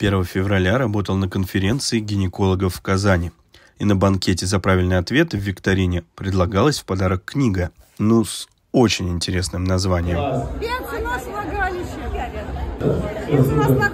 1 февраля работал на конференции гинекологов в Казани. И на банкете за правильный ответ в викторине предлагалась в подарок книга. Ну, с очень интересным названием. Бенцы нас нас